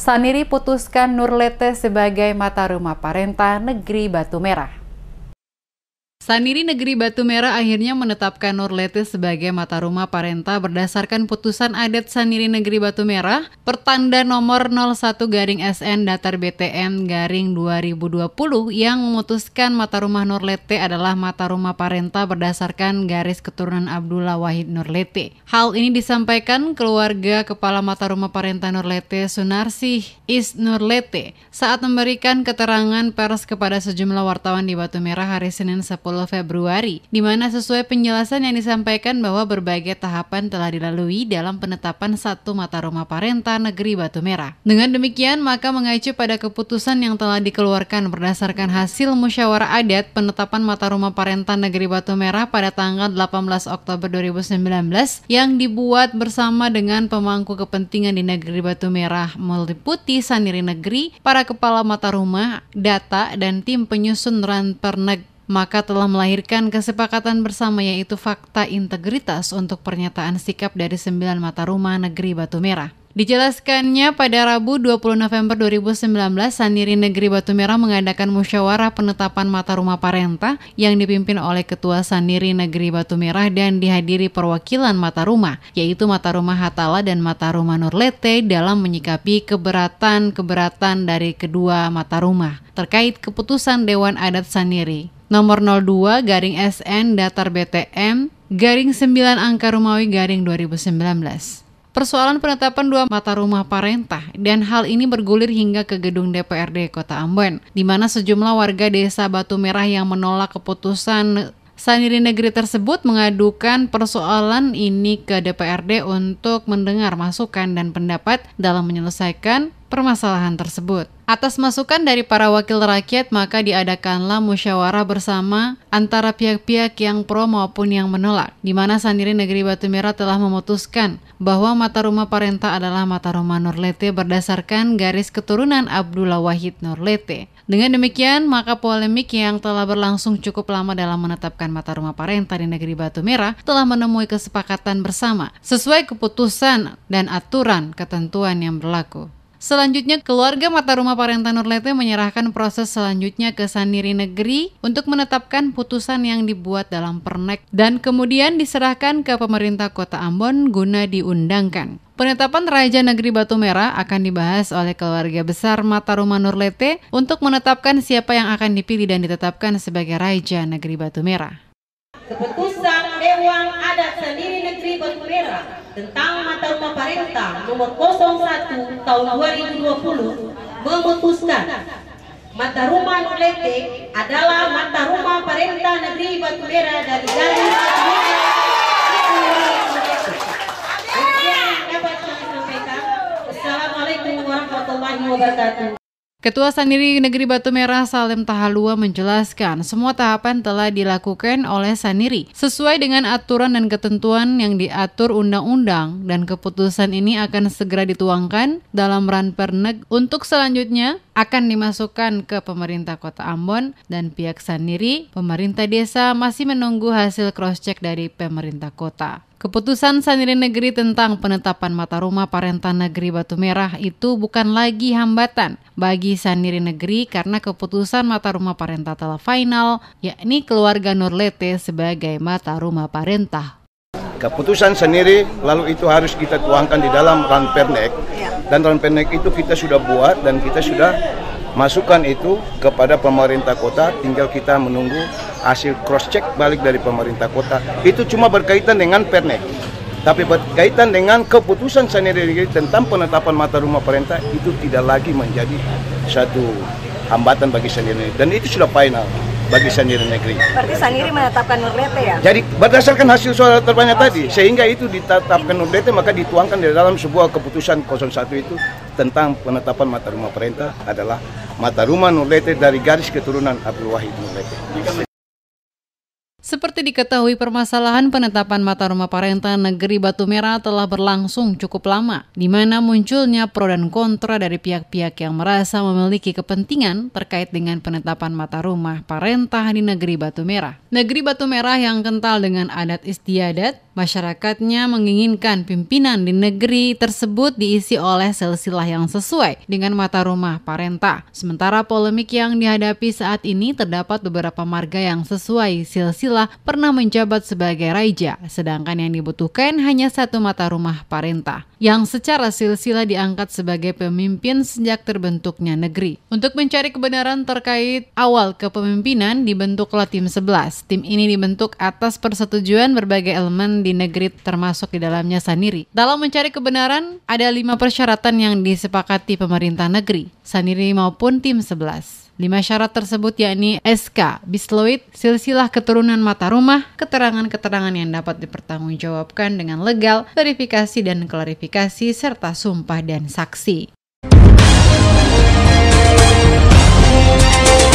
Saniri putuskan Nurlete sebagai mata rumah parenta negeri Batu Merah. Saniri Negeri Batu Merah akhirnya menetapkan Nurlete sebagai mata rumah Parenta berdasarkan putusan adat Saniri Negeri Batu Merah pertanda nomor 01 garing SN datar BTN garing 2020 yang memutuskan mata rumah Nurlete adalah mata rumah Parenta berdasarkan garis keturunan Abdullah Wahid Nurlete. Hal ini disampaikan keluarga Kepala Mata Rumah Parenta Nurlete Sunarsih Is Nurlete saat memberikan keterangan pers kepada sejumlah wartawan di Batu Merah hari Senin 10 Februari, di mana sesuai penjelasan yang disampaikan bahwa berbagai tahapan telah dilalui dalam penetapan satu mata rumah parenta negeri Batu Merah. Dengan demikian, maka mengacu pada keputusan yang telah dikeluarkan berdasarkan hasil musyawarah adat penetapan mata rumah parenta negeri Batu Merah pada tanggal 18 Oktober 2019 yang dibuat bersama dengan pemangku kepentingan di negeri Batu Merah meliputi Saniri Negeri, para kepala mata rumah, data, dan tim penyusun ranperneg maka telah melahirkan kesepakatan bersama yaitu fakta integritas untuk pernyataan sikap dari sembilan mata rumah negeri Batu Merah. Dijelaskannya pada Rabu 20 November 2019, saniri Negeri Batu Merah mengadakan musyawarah penetapan mata rumah parenta yang dipimpin oleh Ketua saniri Negeri Batu Merah dan dihadiri perwakilan mata rumah, yaitu mata rumah Hatala dan mata rumah Nurlete dalam menyikapi keberatan-keberatan dari kedua mata rumah terkait keputusan Dewan Adat saniri nomor 02 garing SN datar BTM garing 9 angka Rumawi garing 2019. Persoalan penetapan dua mata rumah parentah dan hal ini bergulir hingga ke gedung DPRD Kota Ambon, di mana sejumlah warga desa Batu Merah yang menolak keputusan Saniri Negeri tersebut mengadukan persoalan ini ke DPRD untuk mendengar masukan dan pendapat dalam menyelesaikan permasalahan tersebut. Atas masukan dari para wakil rakyat, maka diadakanlah musyawarah bersama antara pihak-pihak yang pro maupun yang menolak, di mana Sandiri Negeri Batu Merah telah memutuskan bahwa mata rumah Parenta adalah mata rumah Nurlete berdasarkan garis keturunan Abdullah Wahid Nurlete. Dengan demikian, maka polemik yang telah berlangsung cukup lama dalam menetapkan mata rumah Parenta di negeri Batu Merah telah menemui kesepakatan bersama sesuai keputusan dan aturan ketentuan yang berlaku. Selanjutnya, keluarga mata rumah Parenta Nurlete menyerahkan proses selanjutnya ke Saniri Negeri untuk menetapkan putusan yang dibuat dalam pernek dan kemudian diserahkan ke pemerintah kota Ambon guna diundangkan. Penetapan Raja Negeri Batu Merah akan dibahas oleh keluarga besar Mata Mataruma Nurlete untuk menetapkan siapa yang akan dipilih dan ditetapkan sebagai Raja Negeri Batu Merah. Keputusan Dewan Adat Sendiri Negeri Batu Merah tentang Pemerintah Nomor 01 Tahun 2020 memutuskan mata rumah Nulete adalah mata rumah Pemerintah Negeri Batu Merah dari dari Assalamualaikum warahmatullahi wabarakatuh. Ketua Saniri Negeri Batu Merah Salim Tahalua menjelaskan semua tahapan telah dilakukan oleh Saniri sesuai dengan aturan dan ketentuan yang diatur undang-undang dan keputusan ini akan segera dituangkan dalam Ranperneg untuk selanjutnya akan dimasukkan ke pemerintah kota Ambon dan pihak Saniri pemerintah desa masih menunggu hasil cross check dari pemerintah kota. Keputusan Sanirin Negeri tentang penetapan mata rumah parentan negeri Batu Merah itu bukan lagi hambatan bagi Sanirin Negeri karena keputusan mata rumah parentah telah final, yakni keluarga Nurlete sebagai mata rumah parentah. Keputusan sendiri lalu itu harus kita tuangkan di dalam ranpernek iya. dan ranpernek itu kita sudah buat dan kita sudah masukan itu kepada pemerintah kota tinggal kita menunggu hasil cross check balik dari pemerintah kota itu cuma berkaitan dengan pernek tapi berkaitan dengan keputusan sendiri tentang penetapan mata rumah perintah itu tidak lagi menjadi satu hambatan bagi sendiri dan itu sudah final bagi sendiri negeri. Berarti sendiri menetapkan UDT ya? Jadi berdasarkan hasil suara terbanyak oh, tadi, sehingga itu ditetapkan UDT maka dituangkan di dalam sebuah keputusan 01 itu tentang penetapan mata rumah perintah adalah mata rumah UDT dari garis keturunan Abdul Wahid UDT. Seperti diketahui permasalahan penetapan mata rumah parenta negeri Batu Merah telah berlangsung cukup lama, di mana munculnya pro dan kontra dari pihak-pihak yang merasa memiliki kepentingan terkait dengan penetapan mata rumah parentah di negeri Batu Merah. Negeri Batu Merah yang kental dengan adat istiadat, masyarakatnya menginginkan pimpinan di negeri tersebut diisi oleh silsilah yang sesuai dengan mata rumah parentah. Sementara polemik yang dihadapi saat ini terdapat beberapa marga yang sesuai silsilah pernah menjabat sebagai raja, sedangkan yang dibutuhkan hanya satu mata rumah parentah, yang secara silsilah diangkat sebagai pemimpin sejak terbentuknya negeri. Untuk mencari kebenaran terkait awal kepemimpinan, dibentuklah tim 11. Tim ini dibentuk atas persetujuan berbagai elemen di negeri termasuk di dalamnya Saniri. Dalam mencari kebenaran, ada lima persyaratan yang disepakati pemerintah negeri, Saniri maupun tim 11. Lima syarat tersebut yakni SK, Bisloid, silsilah keturunan pemecahan mata rumah, keterangan-keterangan yang dapat dipertanggungjawabkan dengan legal, verifikasi dan klarifikasi, serta sumpah dan saksi.